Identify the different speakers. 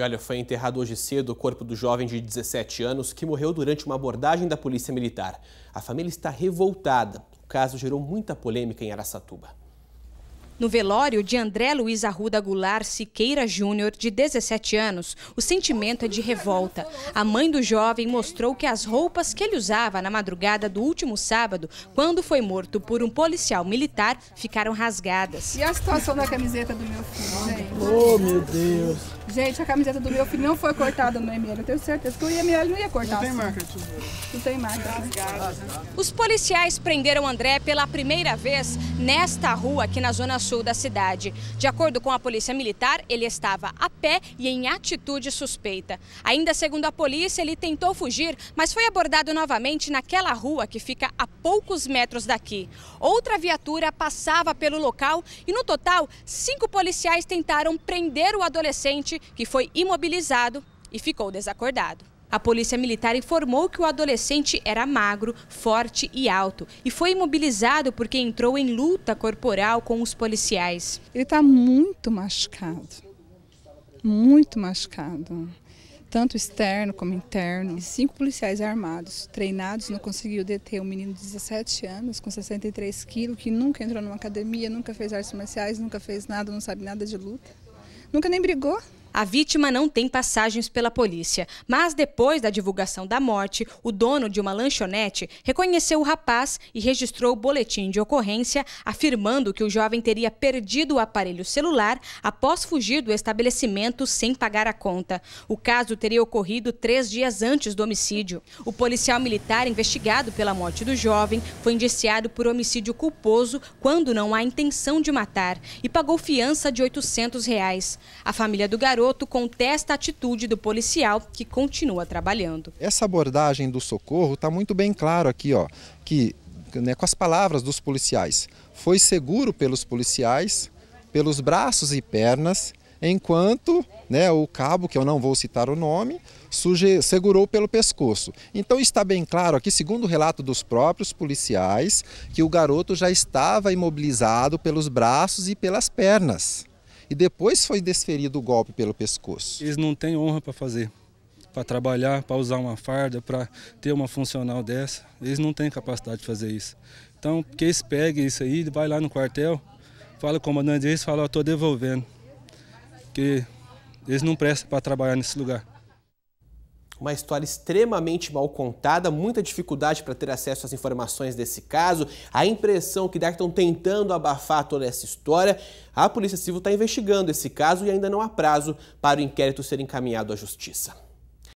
Speaker 1: olha, foi enterrado hoje cedo o corpo do jovem de 17 anos que morreu durante uma abordagem da Polícia Militar. A família está revoltada. O caso gerou muita polêmica em Araçatuba.
Speaker 2: No velório de André Luiz Arruda Goulart Siqueira Júnior, de 17 anos, o sentimento é de revolta. A mãe do jovem mostrou que as roupas que ele usava na madrugada do último sábado, quando foi morto por um policial militar, ficaram
Speaker 3: rasgadas. E a situação da camiseta do meu filho, gente? Oh,
Speaker 4: meu Deus!
Speaker 3: Gente, a camiseta do meu filho não foi cortada no ML. Eu tenho certeza que o IML não ia cortar. Não tem mais. Não tem marca. Né?
Speaker 2: Os policiais prenderam André pela primeira vez nesta rua aqui na zona sul da cidade. De acordo com a polícia militar, ele estava a pé e em atitude suspeita. Ainda segundo a polícia, ele tentou fugir, mas foi abordado novamente naquela rua que fica a poucos metros daqui. Outra viatura passava pelo local e no total, cinco policiais tentaram prender o adolescente que foi imobilizado e ficou desacordado. A polícia militar informou que o adolescente era magro, forte e alto e foi imobilizado porque entrou em luta corporal
Speaker 3: com os policiais. Ele está muito machucado, muito machucado, tanto externo como interno. Cinco policiais armados, treinados, não conseguiu deter um menino de 17 anos com 63 quilos que nunca entrou numa academia, nunca fez artes marciais, nunca fez nada, não sabe nada de luta, nunca nem brigou.
Speaker 2: A vítima não tem passagens pela polícia, mas depois da divulgação da morte, o dono de uma lanchonete reconheceu o rapaz e registrou o boletim de ocorrência, afirmando que o jovem teria perdido o aparelho celular após fugir do estabelecimento sem pagar a conta. O caso teria ocorrido três dias antes do homicídio. O policial militar investigado pela morte do jovem foi indiciado por homicídio culposo quando não há intenção de matar e pagou fiança de R$ 800. Reais. A família do garoto garoto contesta a atitude do policial, que continua trabalhando.
Speaker 5: Essa abordagem do socorro está muito bem claro aqui, ó, que né, com as palavras dos policiais, foi seguro pelos policiais, pelos braços e pernas, enquanto né, o cabo, que eu não vou citar o nome, segurou pelo pescoço. Então está bem claro aqui, segundo o relato dos próprios policiais, que o garoto já estava imobilizado pelos braços e pelas pernas e depois foi desferido o golpe pelo pescoço.
Speaker 4: Eles não têm honra para fazer, para trabalhar, para usar uma farda, para ter uma funcional dessa. Eles não têm capacidade de fazer isso. Então, que eles peguem isso aí, vai lá no quartel, fala com o comandante deles, fala, estou devolvendo. Porque eles não prestam para trabalhar nesse lugar
Speaker 1: uma história extremamente mal contada, muita dificuldade para ter acesso às informações desse caso, a impressão que dá é que estão tentando abafar toda essa história. A Polícia Civil está investigando esse caso e ainda não há prazo para o inquérito ser encaminhado à Justiça.